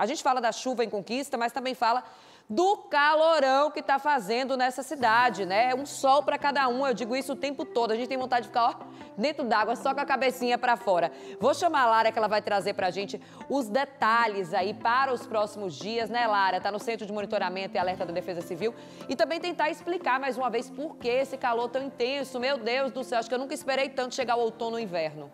A gente fala da chuva em Conquista, mas também fala do calorão que está fazendo nessa cidade, né? É um sol para cada um, eu digo isso o tempo todo. A gente tem vontade de ficar ó, dentro d'água, só com a cabecinha para fora. Vou chamar a Lara que ela vai trazer para a gente os detalhes aí para os próximos dias, né, Lara? Está no Centro de Monitoramento e Alerta da Defesa Civil. E também tentar explicar mais uma vez por que esse calor tão intenso. Meu Deus do céu, acho que eu nunca esperei tanto chegar o outono e o inverno.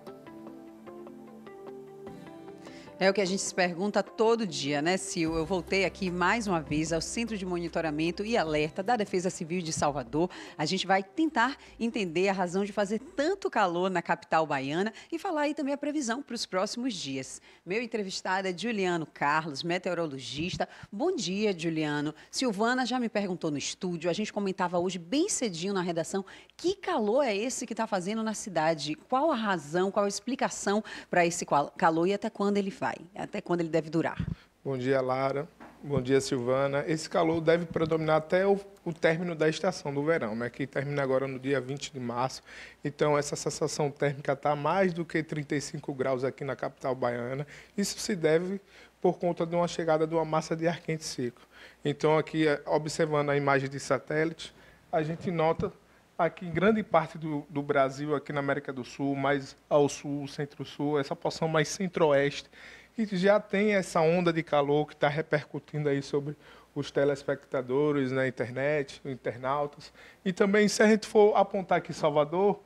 É o que a gente se pergunta todo dia, né, Sil? Eu voltei aqui mais uma vez ao Centro de Monitoramento e Alerta da Defesa Civil de Salvador. A gente vai tentar entender a razão de fazer tanto calor na capital baiana e falar aí também a previsão para os próximos dias. Meu entrevistado é Juliano Carlos, meteorologista. Bom dia, Juliano. Silvana já me perguntou no estúdio, a gente comentava hoje bem cedinho na redação, que calor é esse que está fazendo na cidade? Qual a razão, qual a explicação para esse calor e até quando ele faz? vai? Até quando ele deve durar? Bom dia, Lara. Bom dia, Silvana. Esse calor deve predominar até o, o, término da estação do verão, né, que termina agora no dia 20 de março. Então, essa sensação térmica está mais do que 35 graus aqui na capital baiana. Isso se deve por conta de uma chegada de uma massa de ar quente seco. Então, aqui, eh, observando a imagem de satélite, a gente nota aqui em grande parte do, do, Brasil, aqui na América do Sul, mais ao sul, centro-sul, essa porção mais centro-oeste, que já tem essa onda de calor que está repercutindo aí sobre os telespectadores na né, internet, os internautas. E também, se a gente for apontar aqui Salvador,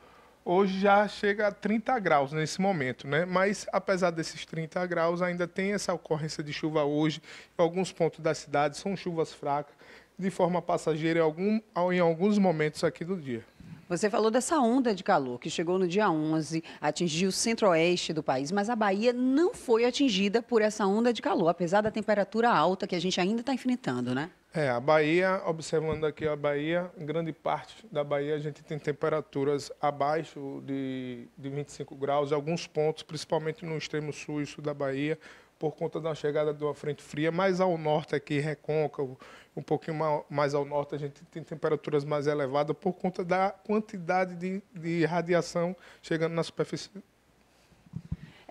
hoje já chega a 30 graus nesse momento, né? Mas apesar desses 30 graus, ainda tem essa ocorrência de chuva hoje. Em alguns pontos da cidade são chuvas fracas de forma passageira em, algum, em alguns momentos aqui do dia. Você falou dessa onda de calor que chegou no dia 11, atingiu o centro-oeste do país, mas a Bahia não foi atingida por essa onda de calor, apesar da temperatura alta que a gente ainda está enfrentando, né? É, a Bahia, observando aqui a Bahia, grande parte da Bahia a gente tem temperaturas abaixo de, de 25 graus, alguns pontos, principalmente no extremo sul e sul da Bahia, por conta da chegada de uma frente fria. Mais ao norte aqui, recôncavo, um pouquinho mais ao norte, a gente tem temperaturas mais elevadas por conta da quantidade de, de radiação chegando na superfície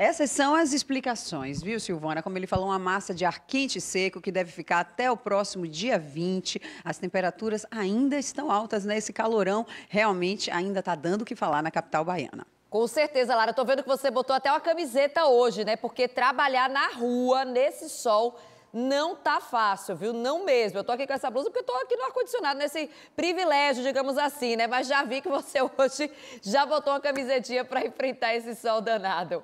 essas são as explicações, viu, Silvana? Como ele falou, uma massa de ar quente e seco que deve ficar até o próximo dia 20. As temperaturas ainda estão altas, né? Esse calorão realmente ainda está dando o que falar na capital baiana. Com certeza, Lara. Tô vendo que você botou até uma camiseta hoje, né? Porque trabalhar na rua, nesse sol, não tá fácil, viu? Não mesmo. Eu tô aqui com essa blusa porque eu tô aqui no ar-condicionado, nesse privilégio, digamos assim, né? Mas já vi que você hoje já botou uma camisetinha para enfrentar esse sol danado.